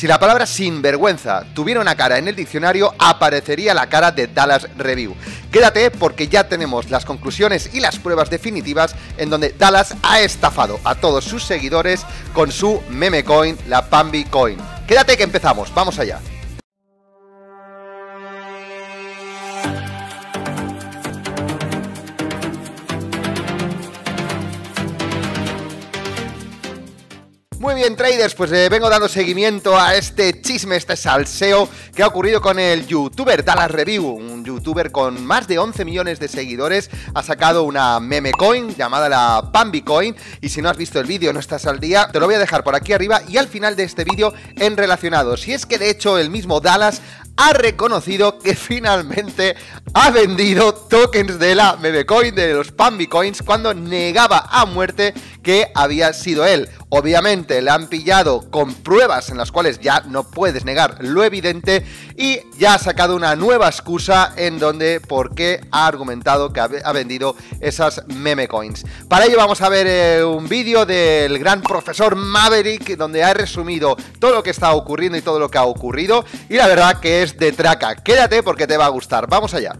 Si la palabra sinvergüenza tuviera una cara en el diccionario, aparecería la cara de Dallas Review. Quédate porque ya tenemos las conclusiones y las pruebas definitivas en donde Dallas ha estafado a todos sus seguidores con su meme coin, la Pambi Coin. Quédate que empezamos, vamos allá. bien, traders, pues eh, vengo dando seguimiento a este chisme, este salseo que ha ocurrido con el youtuber Dallas Review, un youtuber con más de 11 millones de seguidores, ha sacado una meme coin llamada la Pambi Coin, y si no has visto el vídeo, no estás al día, te lo voy a dejar por aquí arriba y al final de este vídeo en relacionado. Si es que de hecho el mismo Dallas ha reconocido que finalmente ha vendido tokens de la coin de los Pambi Coins, cuando negaba a muerte que había sido él. Obviamente le han pillado con pruebas en las cuales ya no puedes negar lo evidente y ya ha sacado una nueva excusa en donde por qué ha argumentado que ha vendido esas meme coins. Para ello vamos a ver eh, un vídeo del gran profesor Maverick donde ha resumido todo lo que está ocurriendo y todo lo que ha ocurrido y la verdad que es de traca. Quédate porque te va a gustar. Vamos allá.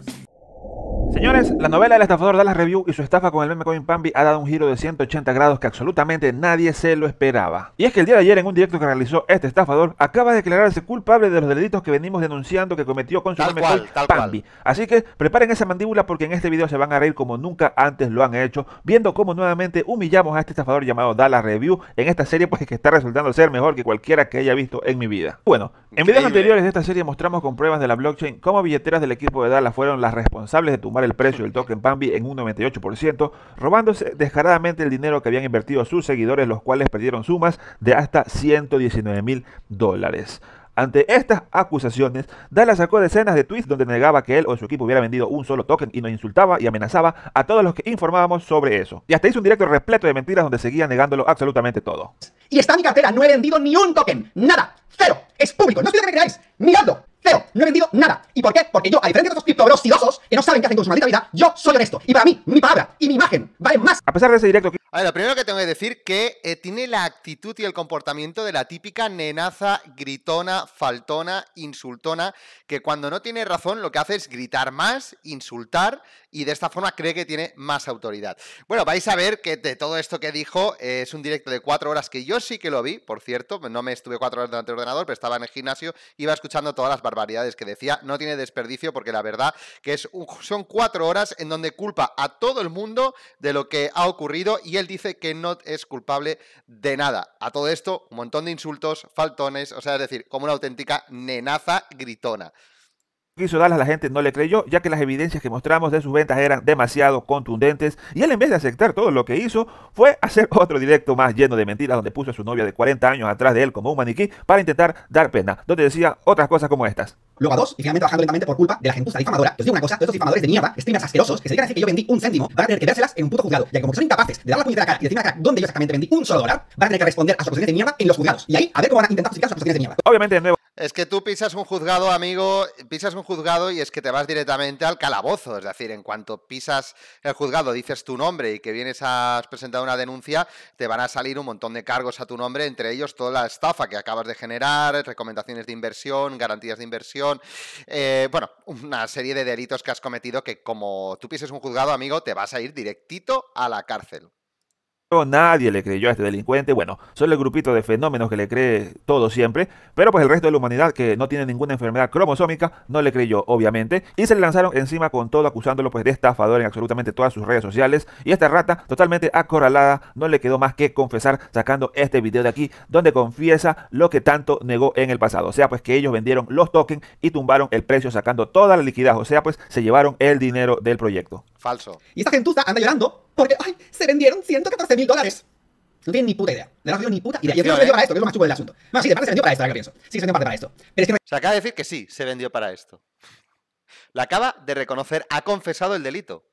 Señores, la novela del estafador Dallas Review y su estafa con el meme coin Pambi ha dado un giro de 180 grados que absolutamente nadie se lo esperaba. Y es que el día de ayer en un directo que realizó este estafador acaba de declararse culpable de los delitos que venimos denunciando que cometió con su meme coin Pambi. Así que preparen esa mandíbula porque en este video se van a reír como nunca antes lo han hecho, viendo cómo nuevamente humillamos a este estafador llamado Dallas Review en esta serie pues que está resultando ser mejor que cualquiera que haya visto en mi vida. Bueno, en videos anteriores de esta serie mostramos con pruebas de la blockchain cómo billeteras del equipo de Dallas fueron las responsables de tumbar el precio del token Bambi en un 98%, robándose descaradamente el dinero que habían invertido sus seguidores, los cuales perdieron sumas de hasta 119 mil dólares. Ante estas acusaciones, Dallas sacó decenas de tweets donde negaba que él o su equipo hubiera vendido un solo token y nos insultaba y amenazaba a todos los que informábamos sobre eso. Y hasta hizo un directo repleto de mentiras donde seguía negándolo absolutamente todo. Y está mi cartera, no he vendido ni un token, nada, cero, es público, no estoy de creáis, miradlo. Cero, no he vendido nada. ¿Y por qué? Porque yo, a diferencia de estos criptobros que no saben qué hacen con su maldita vida, yo soy honesto. Y para mí, mi palabra y mi imagen valen más. A pesar de ese directo. A ver, lo primero que tengo que decir que eh, tiene la actitud y el comportamiento de la típica nenaza gritona, faltona, insultona, que cuando no tiene razón lo que hace es gritar más, insultar, y de esta forma cree que tiene más autoridad. Bueno, vais a ver que de todo esto que dijo eh, es un directo de cuatro horas que yo sí que lo vi, por cierto, no me estuve cuatro horas delante del ordenador, pero estaba en el gimnasio, iba escuchando todas las barbaridades que decía, no tiene desperdicio porque la verdad que es son cuatro horas en donde culpa a todo el mundo de lo que ha ocurrido y él dice que no es culpable de nada. A todo esto, un montón de insultos, faltones, o sea, es decir, como una auténtica nenaza gritona quiso darlas a la gente no le creyó, ya que las evidencias que mostramos de sus ventas eran demasiado contundentes y él en vez de aceptar todo lo que hizo, fue hacer otro directo más lleno de mentiras donde puso a su novia de 40 años atrás de él como un maniquí para intentar dar pena, donde decía otras cosas como estas. Luego a dos, y finalmente bajando lentamente por culpa de la gente difamadora. Que os digo una cosa, todos estos difamadores de mierda, streamers asquerosos, que se dedican a decir que yo vendí un céntimo, van a tener que dárselas en un puto juzgado. Y como son incapaces de dar la puñetera cara y decirme acá, cara donde yo exactamente vendí un solo dólar, van a tener que responder a sus acusaciones de mierda en los juzgados. Y ahí, a ver cómo van a intentar justificar sus opciones de mierda. Obviamente, de nuevo, es que tú pisas un juzgado, amigo, pisas un juzgado y es que te vas directamente al calabozo. Es decir, en cuanto pisas el juzgado, dices tu nombre y que vienes a presentar una denuncia, te van a salir un montón de cargos a tu nombre, entre ellos toda la estafa que acabas de generar, recomendaciones de inversión, garantías de inversión, eh, bueno, una serie de delitos que has cometido que como tú pises un juzgado, amigo, te vas a ir directito a la cárcel nadie le creyó a este delincuente, bueno, solo el grupito de fenómenos que le cree todo siempre, pero pues el resto de la humanidad que no tiene ninguna enfermedad cromosómica no le creyó, obviamente, y se le lanzaron encima con todo acusándolo pues de estafador en absolutamente todas sus redes sociales, y esta rata totalmente acorralada no le quedó más que confesar sacando este video de aquí donde confiesa lo que tanto negó en el pasado, o sea pues que ellos vendieron los tokens y tumbaron el precio sacando toda la liquidez, o sea pues se llevaron el dinero del proyecto. Falso. Y esta gentuza anda llorando porque, ay, se vendieron 114.000 mil dólares. No tienen ni puta idea. No verdad, ni puta idea. Y es que no se vendió para esto, que es lo más chulo del asunto. No, sí, de parte se vendió para esto, ahora pienso. Sí, se vendió para esto. Se acaba de decir que sí, se vendió para esto. La acaba de reconocer, ha confesado el delito.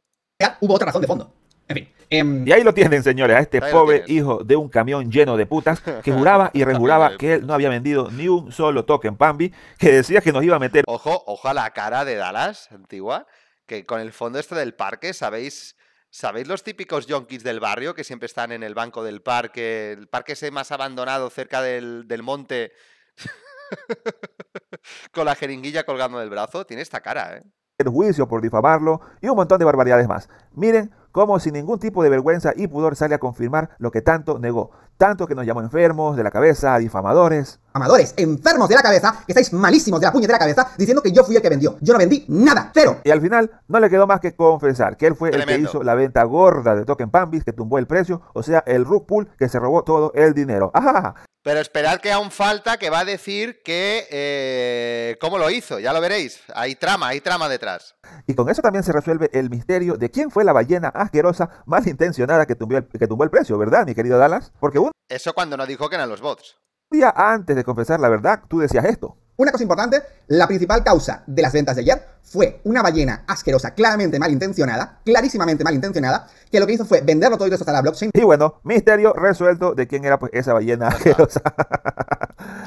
Hubo otra razón de fondo. En fin. Em, y ahí lo tienen, señores, a este pobre hijo de un camión lleno de putas que juraba y rejuraba que él no había vendido ni un solo token Pambi, que decía que nos iba a meter. Ojo, ojo a la cara de Dallas, antigua, que con el fondo este del parque, ¿sabéis? ¿Sabéis los típicos yonkis del barrio que siempre están en el banco del parque, el parque ese más abandonado cerca del, del monte, con la jeringuilla colgando del brazo? Tiene esta cara, ¿eh? El juicio por difamarlo y un montón de barbaridades más. Miren cómo sin ningún tipo de vergüenza y pudor sale a confirmar lo que tanto negó. Tanto que nos llamó enfermos de la cabeza, difamadores. Amadores, enfermos de la cabeza, que estáis malísimos de la puña de la cabeza, diciendo que yo fui el que vendió. Yo no vendí nada, cero. Y al final no le quedó más que confesar que él fue el que hizo la venta gorda de Token Pambis, que tumbó el precio, o sea, el rug que se robó todo el dinero. ¡Ajá! Pero esperad que aún falta que va a decir que eh, cómo lo hizo, ya lo veréis. Hay trama, hay trama detrás. Y con eso también se resuelve el misterio de quién fue la la ballena asquerosa, malintencionada que tumbó el, que tumbó el precio, ¿verdad, mi querido Dallas? Porque un Eso cuando no dijo que eran los bots. día antes de confesar la verdad, tú decías esto. Una cosa importante, la principal causa de las ventas de ayer fue una ballena asquerosa, claramente malintencionada, clarísimamente malintencionada, que lo que hizo fue venderlo todo y eso hasta la blockchain. Y bueno, misterio resuelto de quién era pues, esa ballena asquerosa.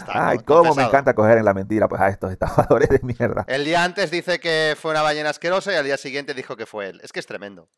Ay, cómo me encanta coger en la mentira pues a estos estafadores de mierda. El día antes dice que fue una ballena asquerosa y al día siguiente dijo que fue él. Es que es tremendo.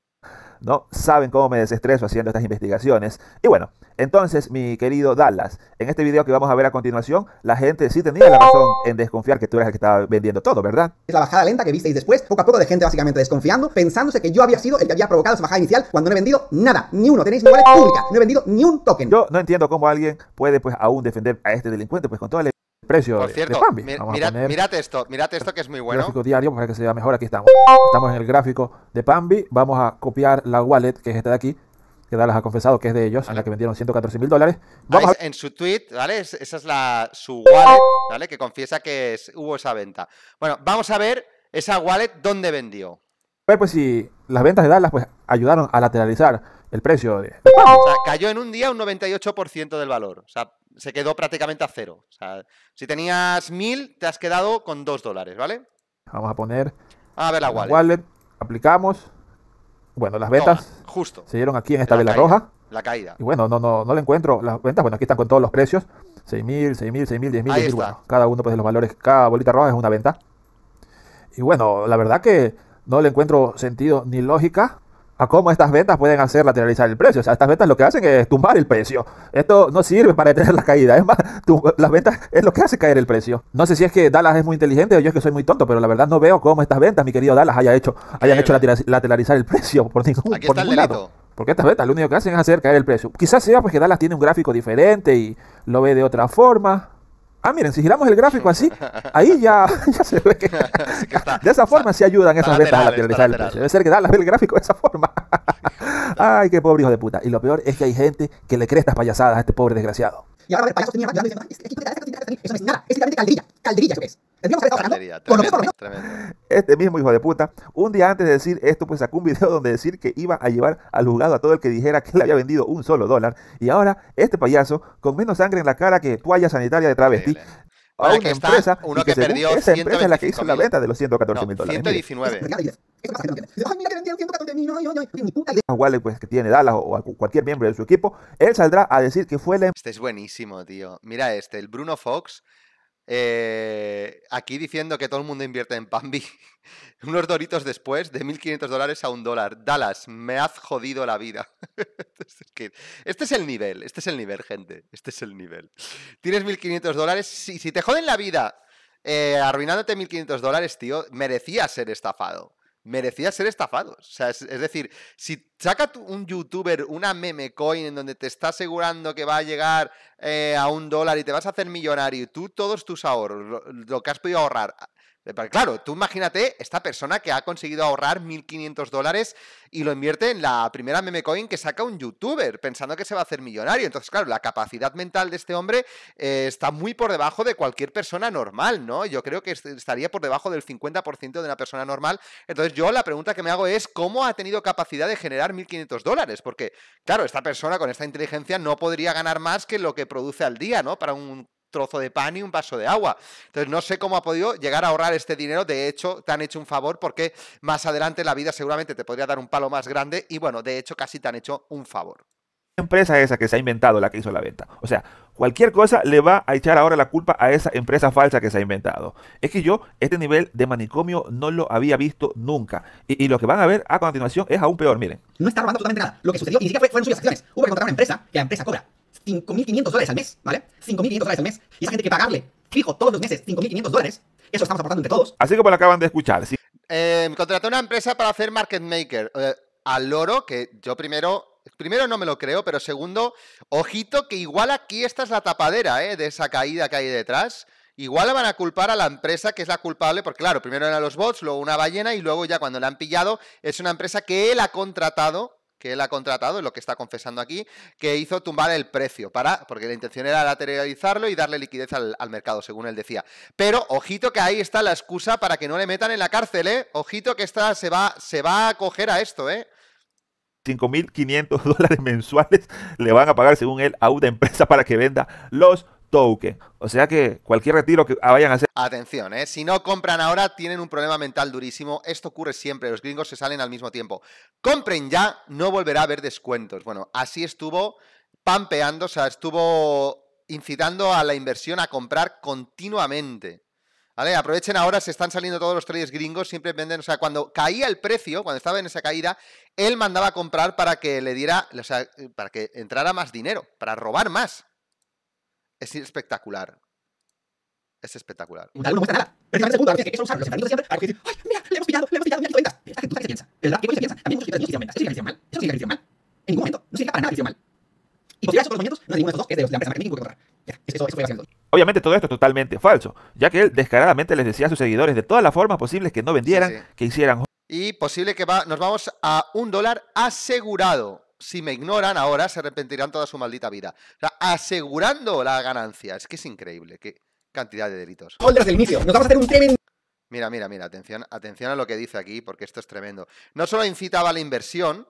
No saben cómo me desestreso haciendo estas investigaciones. Y bueno, entonces, mi querido Dallas, en este video que vamos a ver a continuación, la gente sí tenía la razón en desconfiar que tú eras el que estaba vendiendo todo, ¿verdad? Es la bajada lenta que visteis después, poco a poco de gente básicamente desconfiando, pensándose que yo había sido el que había provocado esa bajada inicial cuando no he vendido nada, ni uno. Tenéis mi wallet pública, no he vendido ni un token. Yo no entiendo cómo alguien puede, pues, aún defender a este delincuente, pues, con todo el precio Por cierto, de esto, mirate esto que es muy bueno. Gráfico diario para que se vea mejor. Aquí estamos. Estamos en el gráfico de Pambi. Vamos a copiar la wallet, que es esta de aquí, que Dallas ha confesado que es de ellos, en la que vendieron 114 mil dólares. En su tweet, ¿vale? Esa es la, su wallet, ¿vale? Que confiesa que hubo esa venta. Bueno, vamos a ver ¿Esa wallet dónde vendió? Pues, pues si las ventas de Dallas pues, ayudaron a lateralizar el precio. De... O sea, cayó en un día un 98% del valor. O sea, se quedó prácticamente a cero. O sea, si tenías 1000, te has quedado con 2 dólares, ¿vale? Vamos a poner. A ver la wallet. aplicamos. Bueno, las ventas. justo. Se dieron aquí en esta vela roja. La caída. Y bueno, no, no, no le encuentro las ventas. Bueno, aquí están con todos los precios: 6.000, 6.000, 6.000, 10.000, 10.000. Bueno, cada uno pues de los valores, cada bolita roja es una venta. Y bueno, la verdad que no le encuentro sentido ni lógica a cómo estas ventas pueden hacer lateralizar el precio. O sea, estas ventas lo que hacen es tumbar el precio. Esto no sirve para detener la caída. Es más, las ventas es lo que hace caer el precio. No sé si es que Dallas es muy inteligente o yo es que soy muy tonto, pero la verdad no veo cómo estas ventas, mi querido Dallas, haya hecho, hayan hecho lateralizar el precio por ningún, lado. Porque estas ventas lo único que hacen es hacer caer el precio. Quizás sea porque Dallas tiene un gráfico diferente y lo ve de otra forma. Ah, miren, si giramos el gráfico así, ahí ya, se ve. Que, de esa forma sí ayudan esas ventas a lateralizar el precio. Debe ser que la ver el gráfico de esa forma. Ay, qué pobre hijo de puta. Y lo peor es que hay gente que le cree estas payasadas a este pobre desgraciado. Y ahora payaso tenía más este eso no es nada, es exactamente calderilla, calderilla eso este mismo hijo de puta, un día antes de decir esto, pues sacó un video donde decir que iba a llevar al juzgado a todo el que dijera que le había vendido un solo dólar. Y ahora, este payaso, con menos sangre en la cara que toalla sanitaria de travesti, a una empresa, que, perdió esa empresa es la que hizo la venta de los 114 mil dólares. 119. A pues, que tiene Dallas o a cualquier miembro de su equipo, él saldrá a decir que fue la... Este es buenísimo, tío. Mira este, el Bruno Fox eh, aquí diciendo que todo el mundo invierte en Pambi. Unos doritos después, de 1.500 dólares a un dólar. Dallas, me has jodido la vida. Este, este es el nivel, este es el nivel, gente. Este es el nivel. Tienes 1.500 dólares. Si, te joden la vida eh, arruinándote 1.500 dólares, tío, Merecía ser estafado merecía ser estafado... O sea, es, decir, si saca un youtuber una meme coin en donde te está asegurando que va a llegar eh, a un dólar y te vas a hacer millonario, tú todos tus ahorros, lo, que has podido ahorrar, claro, tú imagínate esta persona que ha conseguido ahorrar 1.500 dólares y lo invierte en la primera meme coin que saca un youtuber, pensando que se va a hacer millonario. Entonces, claro, la capacidad mental de este hombre eh, está muy por debajo de cualquier persona normal, ¿no? Yo creo que estaría por debajo del 50% de una persona normal. Entonces, yo la pregunta que me hago es, ¿cómo ha tenido capacidad de generar 1.500 dólares? Porque, claro, esta persona con esta inteligencia no podría ganar más que lo que produce al día, ¿no? Para un trozo de pan y un vaso de agua. Entonces no sé cómo ha podido llegar a ahorrar este dinero. De hecho, te han hecho un favor porque más adelante la vida seguramente te podría dar un palo más grande y bueno, de hecho casi te han hecho un favor. Empresa esa que se ha inventado la que hizo la venta. O sea, cualquier cosa le va a echar ahora la culpa a esa empresa falsa que se ha inventado. Es que yo este nivel de manicomio no lo había visto nunca. Y, lo que van a ver a continuación es aún peor, miren. No está robando absolutamente nada. Lo que sucedió y ni siquiera fue, fueron sus acciones. Hubo que contratar una empresa que la empresa cobra 5.500 dólares al mes, ¿vale? 5.500 dólares al mes. Y esa gente que pagarle fijo todos los meses 5.500 dólares, eso estamos aportando entre todos. Así como lo acaban de escuchar. ¿sí? Eh, contraté una empresa para hacer market maker. Eh, al loro, que yo primero primero no me lo creo, pero segundo, ojito que igual aquí esta es la tapadera ¿eh? de esa caída que hay detrás. Igual van a culpar a la empresa que es la culpable, porque claro, primero eran los bots, luego una ballena y luego ya cuando la han pillado es una empresa que él ha contratado que él ha contratado, lo que está confesando aquí, que hizo tumbar el precio, para, porque la intención era lateralizarlo y darle liquidez al, mercado, según él decía. Pero ojito que ahí está la excusa para que no le metan en la cárcel, ¿eh? Ojito que esta se va, se va a coger a esto, ¿eh? 5.500 dólares mensuales le van a pagar, según él, a una empresa para que venda los o sea que cualquier retiro que vayan a hacer. Atención, ¿eh? si no compran ahora, tienen un problema mental durísimo. Esto ocurre siempre, los gringos se salen al mismo tiempo. Compren ya, no volverá a haber descuentos. Bueno, así estuvo pampeando, o sea, estuvo incitando a la inversión a comprar continuamente. ¿Vale? Aprovechen ahora, se están saliendo todos los traders gringos, siempre venden, o sea, cuando caía el precio, cuando estaba en esa caída, él mandaba a comprar para que le diera, o sea, para que entrara más dinero, para robar más. Es espectacular. Es espectacular. Dale, no muestra nada. Precisamente punto. A veces que solo usar los enfrentamientos siempre para decir, ¡ay, mira, le hemos pillado, le hemos pillado, mira, qué ventas! ¿Qué tú qué piensa? ¿Verdad? ¿Qué coño se piensa? A mí muchos niños que hicieron ventas. ¿Eso significa que hicieron mal? ¿Eso significa que hicieron mal? En ningún momento. No significa para nada que hicieron mal. Y posterior a esos conocimientos, no hay ninguno de estos dos que es de la empresa marketing Coca-Cola. Eso, eso fue básicamente Obviamente todo esto es totalmente falso, ya que él descaradamente les decía a sus seguidores de todas las formas posibles que no vendieran, sí, sí. que hicieran... Y posible que va, nos vamos a un dólar asegurado si me ignoran ahora, se arrepentirán toda su maldita vida. O sea, asegurando la ganancia. Es que es increíble. Qué cantidad de delitos. Mira, mira, mira. Atención, atención a lo que dice aquí, porque esto es tremendo. No solo incitaba a la inversión,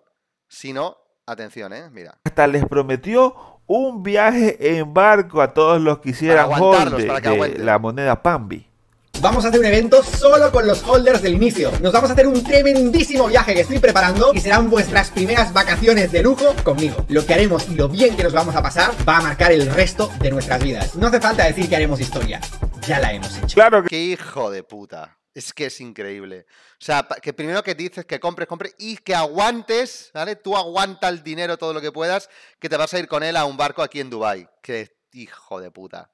sino... Atención, ¿eh? Mira. Hasta les prometió un viaje en barco a todos los que quisieran joder de la moneda Pambi vamos a hacer un evento solo con los holders del inicio. Nos vamos a hacer un tremendísimo viaje que estoy preparando y serán vuestras primeras vacaciones de lujo conmigo. Lo que haremos y lo bien que nos vamos a pasar va a marcar el resto de nuestras vidas. No hace falta decir que haremos historia. Ya la hemos hecho. Claro ¡Qué hijo de puta! Es que es increíble. O sea, que primero que dices que compres, compres y que aguantes, ¿vale? Tú aguanta el dinero todo lo que puedas, que te vas a ir con él a un barco aquí en Dubai. ¡Qué hijo de puta.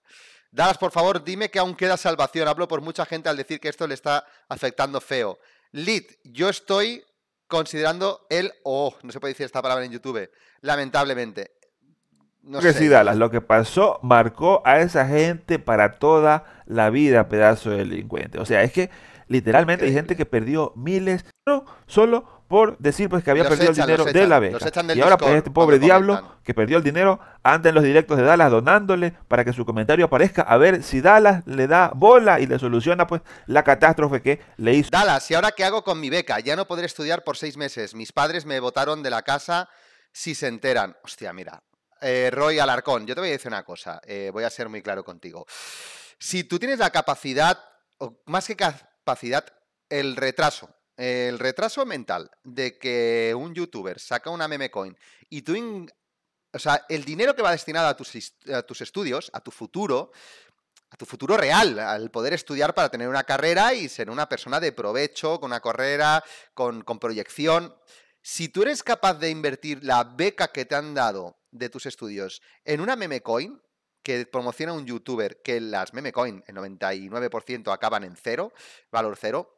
Dallas, por favor, dime que aún queda salvación. Hablo por mucha gente al decir que esto le está afectando feo. Lid, yo estoy considerando el oh, no se puede decir esta palabra en YouTube, lamentablemente. No que Sí, Dallas, lo que pasó marcó a esa gente para toda la vida, pedazo de delincuente. O sea, es que Literalmente hay gente que perdió miles no, solo por decir pues que había perdido el dinero de la beca. Y ahora pues, este pobre diablo que perdió el dinero anda en los directos de Dallas donándole para que su comentario aparezca a ver si Dallas le da bola y le soluciona pues la catástrofe que le hizo. Dallas, ¿y ahora qué hago con mi beca? Ya no podré estudiar por seis meses. Mis padres me votaron de la casa si se enteran. Hostia, mira. Eh, Roy Alarcón, yo te voy a decir una cosa, eh, voy a ser muy claro contigo. Si tú tienes la capacidad, más que capacidad, el retraso. El retraso mental de que un youtuber saca una meme coin y tú o sea, el dinero que va destinado a tus, a tus, estudios, a tu futuro, a tu futuro real, al poder estudiar para tener una carrera y ser una persona de provecho, con una carrera, con, con proyección. Si tú eres capaz de invertir la beca que te han dado de tus estudios en una meme coin, que promociona un youtuber que las meme coin el 99% acaban en cero, valor cero,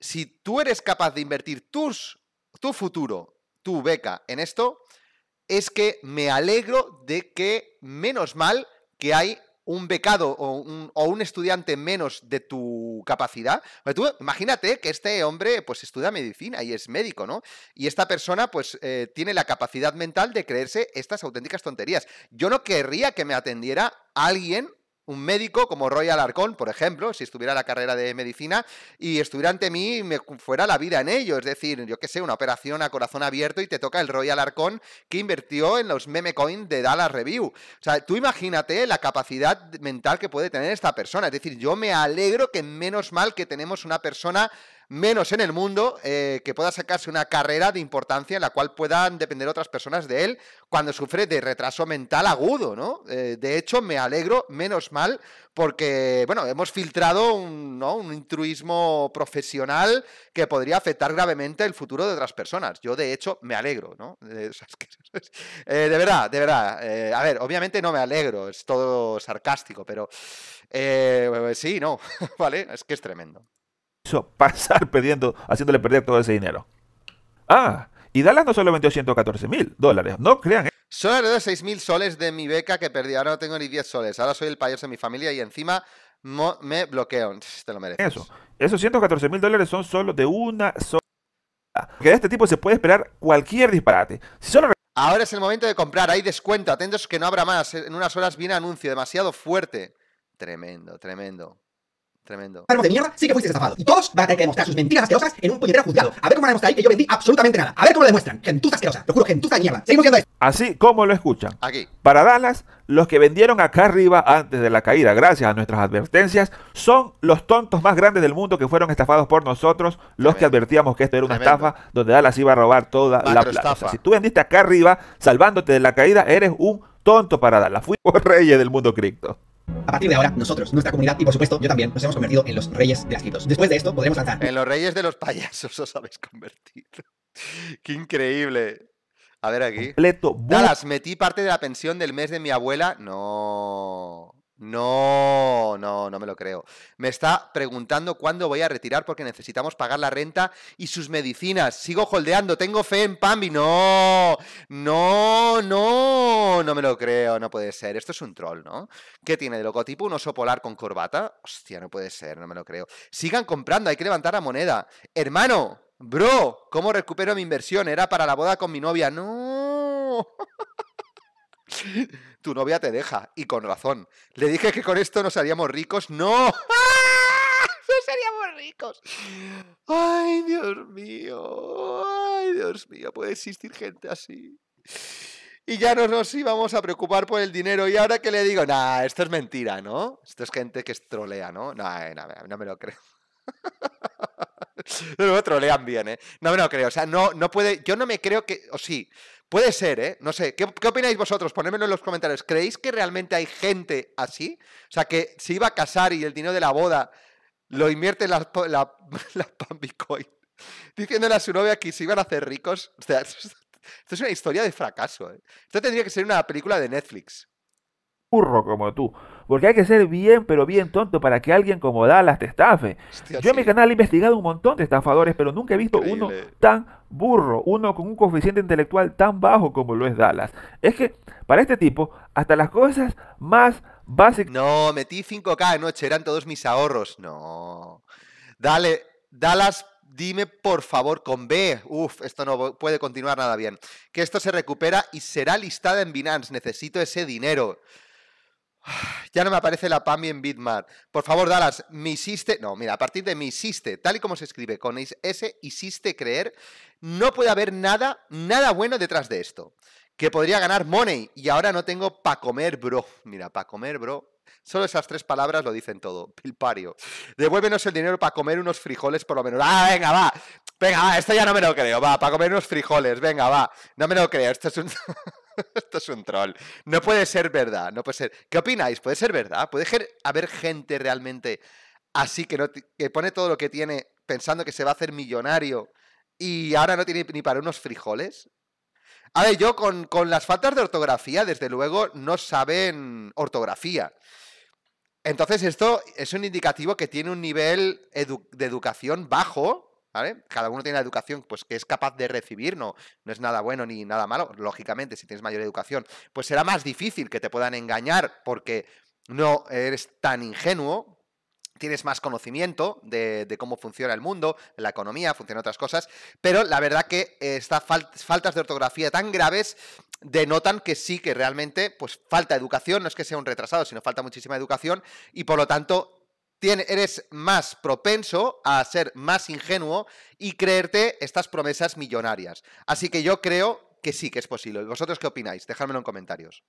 si tú eres capaz de invertir tu futuro, tu beca en esto, es que me alegro de que menos mal que hay un becado o un, estudiante menos de tu capacidad. Tú, imagínate que este hombre pues estudia medicina y es médico, ¿no? Y esta persona pues eh, tiene la capacidad mental de creerse estas auténticas tonterías. Yo no querría que me atendiera alguien un médico como Roy Alarcón, por ejemplo, si estuviera en la carrera de medicina y estuviera ante mí y me fuera la vida en ello, es decir, yo qué sé, una operación a corazón abierto y te toca el Roy Alarcón que invirtió en los meme coin de Dallas Review. O sea, tú imagínate la capacidad mental que puede tener esta persona, es decir, yo me alegro que menos mal que tenemos una persona menos en el mundo, eh, que pueda sacarse una carrera de importancia en la cual puedan depender otras personas de él cuando sufre de retraso mental agudo, ¿no? Eh, de hecho, me alegro, menos mal, porque, bueno, hemos filtrado un, intruismo profesional que podría afectar gravemente el futuro de otras personas. Yo, de hecho, me alegro, ¿no? de eh, verdad, de verdad. a ver, obviamente no me alegro, es todo sarcástico, pero sí, no, ¿vale? Es que es tremendo pasar perdiendo, haciéndole perder todo ese dinero. Ah, y Dallas no solo vendió 114 mil dólares, no crean. ¿eh? Solo heredó 6 mil soles de mi beca que perdí, ahora no tengo ni 10 soles, ahora soy el payaso de mi familia y encima me bloqueo. te lo mereces. Eso, esos 114 mil dólares son solo de una sola. Que de este tipo se puede esperar cualquier disparate. solo Ahora es el momento de comprar, hay descuento, atentos que no habrá más. En unas horas viene anuncio, demasiado fuerte. Tremendo, tremendo. Tremendo. de mierda, sí que fuiste estafado. Y todos van a tener que demostrar sus mentiras asquerosas en un puñetero juzgado. A ver cómo van a demostrar ahí que yo vendí absolutamente nada. A ver cómo lo demuestran. Gentuza asquerosa. Lo juro, gentuza de mierda. Seguimos viendo esto. Así como lo escuchan. Aquí. Para Dallas, los que vendieron acá arriba antes de la caída, gracias a nuestras advertencias, son los tontos más grandes del mundo que fueron estafados por nosotros, los que advertíamos que esto era una estafa donde Dallas iba a robar toda la plata. si tú vendiste acá arriba salvándote de la caída, eres un tonto para Dallas. Fuimos reyes del mundo cripto. A partir de ahora, nosotros, nuestra comunidad y por supuesto yo también, nos hemos convertido en los reyes de las Después de esto, podremos lanzar. En los reyes de los payasos os habéis convertido. Qué increíble. A ver aquí. Completo. Dalas, metí parte de la pensión del mes de mi abuela. No. No, no, no me lo creo. Me está preguntando cuándo voy a retirar porque necesitamos pagar la renta y sus medicinas. Sigo holdeando, tengo fe en Pambi. No, no, no, no me lo creo, no puede ser. Esto es un troll, ¿no? ¿Qué tiene de logotipo? ¿Un oso polar con corbata? Hostia, no puede ser, no me lo creo. Sigan comprando, hay que levantar la moneda. Hermano, bro, ¿cómo recupero mi inversión? Era para la boda con mi novia. No. Tu novia te deja, y con razón. Le dije que con esto nos haríamos ricos. ¡No! No seríamos ricos. Ay, Dios mío. Ay, Dios mío. Puede existir gente así. Y ya no nos íbamos a preocupar por el dinero. Y ahora que le digo, nah, esto es mentira, ¿no? Esto es gente que estrolea, trolea, ¿no? Nah, eh, eh, no me lo creo. no me trolean bien, ¿eh? No me lo creo. O sea, no, no puede. Yo no me creo que. O sí, Puede ser, ¿eh? No sé. ¿Qué, opináis vosotros? Ponedmelo en los comentarios. ¿Creéis que realmente hay gente así? O sea, que se iba a casar y el dinero de la boda lo invierte en la, la, Bitcoin. Diciéndole a su novia que se iban a hacer ricos. O sea, esto, es una historia de fracaso. ¿eh? Esto tendría que ser una película de Netflix. Burro como tú. Porque hay que ser bien, pero bien tonto para que alguien como Dallas te estafe. Yo en mi canal he investigado un montón de estafadores, pero nunca he visto uno tan burro, uno con un coeficiente intelectual tan bajo como lo es Dallas. Es que para este tipo, hasta las cosas más básicas... No, metí 5K noche, eran todos mis ahorros. No. Dale, Dallas dime por favor con B, Uf, esto no puede continuar nada bien, que esto se recupera y será listada en Binance, necesito ese dinero. Ya no me aparece la PAMI en Bitmart. Por favor, Dallas, me hiciste. No, mira, a partir de me hiciste, tal y como se escribe con S, hiciste creer, no puede haber nada, nada bueno detrás de esto. Que podría ganar money y ahora no tengo pa' comer, bro. Mira, pa' comer, bro. Solo esas tres palabras lo dicen todo. Pilpario. Devuélvenos el dinero para comer unos frijoles por lo menos. ¡Ah, venga, va! Venga, va, esto ya no me lo creo. Va, para comer unos frijoles. Venga, va. No me lo creo. Esto es un. Esto es un troll. No puede ser verdad, no puede ser. ¿Qué opináis? ¿Puede ser verdad? ¿Puede haber gente realmente así que, pone todo lo que tiene pensando que se va a hacer millonario y ahora no tiene ni para unos frijoles? A ver, yo con, las faltas de ortografía, desde luego, no saben ortografía. Entonces, esto es un indicativo que tiene un nivel de educación bajo cada uno tiene la educación pues, que es capaz de recibir, no, no es nada bueno ni nada malo. Lógicamente, si tienes mayor educación, pues será más difícil que te puedan engañar porque no eres tan ingenuo, tienes más conocimiento de, cómo funciona el mundo, la economía, funcionan otras cosas, pero la verdad que estas faltas de ortografía tan graves denotan que sí, que realmente pues falta educación, no es que sea un retrasado, sino falta muchísima educación y por lo tanto Tienes, eres más propenso a ser más ingenuo y creerte estas promesas millonarias. Así que yo creo que sí, que es posible. ¿Vosotros qué opináis? Déjadmelo en comentarios.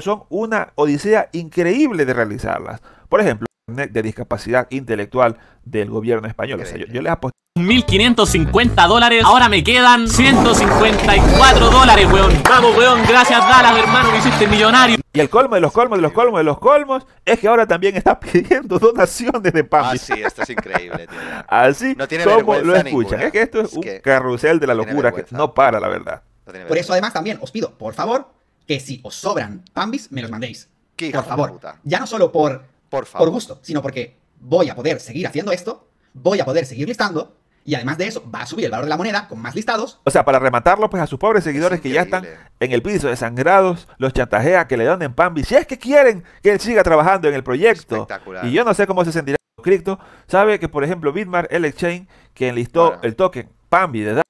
Son una odisea increíble de realizarlas. Por ejemplo, de discapacidad intelectual del gobierno español. yo, les aposté 1.550 dólares, ahora me quedan 154 dólares, weón. Vamos, weón, gracias Dallas, hermano, que hiciste millonario. Y el colmo de los colmos, de los colmos, de los colmos, es que ahora también está pidiendo donaciones de Pambis. Ah, esto es increíble, tío. Así no tiene como lo escuchan. Es que esto es, un carrusel de la locura que no para, la verdad. por eso, además, también os pido, por favor, que si os sobran Pambis, me los mandéis. por favor. Ya no solo por, por gusto, sino porque voy a poder seguir haciendo esto, voy a poder seguir listando, y además de eso, va a subir el valor de la moneda con más listados. O sea, para rematarlo, pues a sus pobres seguidores que ya están en el piso desangrados, los chantajea, que le donen Pambi. Si es que quieren que él siga trabajando en el proyecto. Espectacular. Y yo no sé cómo se sentirá cripto. Sabe que, por ejemplo, Bitmar, el exchange que enlistó el token Pambi de,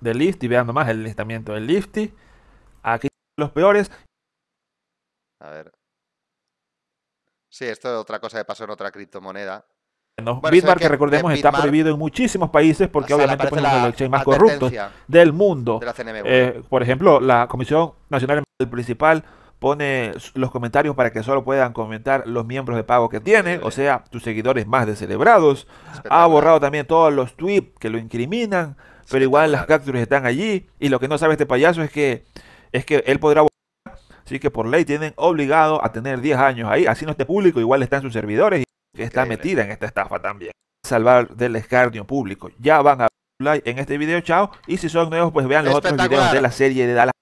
de Lifty, vean nomás el listamiento del Lifty. Aquí los peores. A ver. Sí, esto es otra cosa que pasó en otra criptomoneda. Bitmark, que, recordemos, está prohibido en muchísimos países porque obviamente pues, es uno de los más corruptos del mundo. Eh, por ejemplo, la Comisión Nacional Principal pone los comentarios para que solo puedan comentar los miembros de pago que tiene, o sea, tus seguidores más descelebrados. Ha borrado también todos los tweets que lo incriminan, pero igual las capturas están allí. Y lo que no sabe este payaso es que, es que él podrá borrar, así que por ley tienen obligado a tener 10 años ahí, así no esté público, igual están sus servidores. Y que está metida en esta estafa también. Salvar del escarnio público. Ya van a like en este video, chao. Y si son nuevos, pues vean los otros videos de la serie de Dalas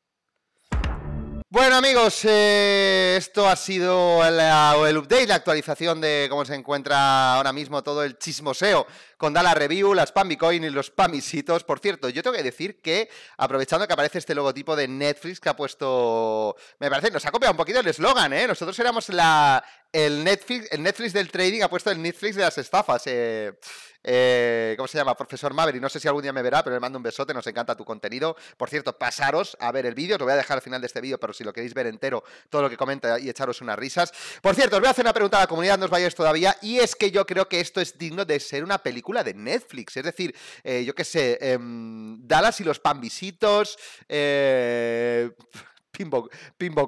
Bueno amigos, eh, esto ha sido el update, la actualización de cómo se encuentra ahora mismo todo el chismoseo con Dala Review, las Pammy y los Pamisitos. Por cierto, yo tengo que decir que, aprovechando que aparece este logotipo de Netflix que ha puesto. Me parece, nos ha copiado un poquito el eslogan, ¿eh? Nosotros éramos la. El Netflix, el Netflix del trading ha puesto el Netflix de las estafas. Eh, eh, ¿Cómo se llama? Profesor Maverick. No sé si algún día me verá, pero le mando un besote. Nos encanta tu contenido. Por cierto, pasaros a ver el vídeo. Os lo voy a dejar al final de este vídeo, pero si lo queréis ver entero, todo lo que comenta y echaros unas risas. Por cierto, os voy a hacer una pregunta a la comunidad, no os vayáis todavía. Y es que yo creo que esto es digno de ser una película de Netflix. Es decir, eh, yo qué sé, em, Dallas y los Pambisitos, eh,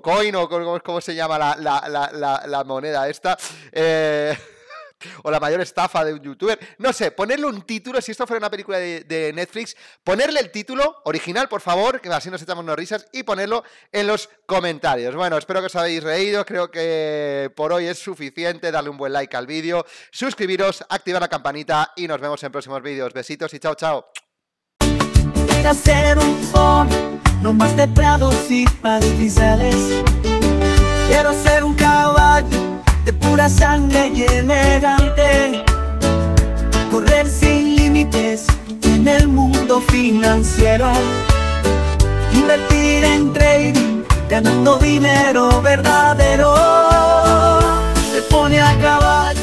Coin o cómo, se llama la, la, la, moneda esta. Eh, o la mayor estafa de un youtuber. No sé, ponerle un título, si esto fuera una película de, Netflix, ponerle el título original, por favor, que así nos echamos unas risas, y ponerlo en los comentarios. Bueno, espero que os habéis reído, creo que por hoy es suficiente, darle un buen like al vídeo, suscribiros, activar la campanita y nos vemos en próximos vídeos. Besitos y chao, chao. No más de Quiero ser un caballo de pura sangre y elegante. Correr sin límites en el mundo financiero. Invertir en trading, ganando dinero verdadero. Se pone a caballo